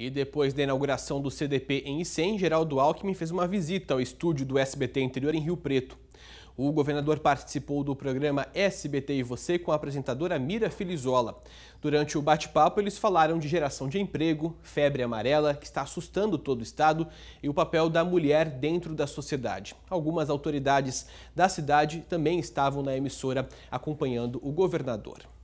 E depois da inauguração do CDP em Icém, Geraldo Alckmin fez uma visita ao estúdio do SBT Interior em Rio Preto. O governador participou do programa SBT e Você com a apresentadora Mira Filizola. Durante o bate-papo, eles falaram de geração de emprego, febre amarela, que está assustando todo o estado, e o papel da mulher dentro da sociedade. Algumas autoridades da cidade também estavam na emissora acompanhando o governador.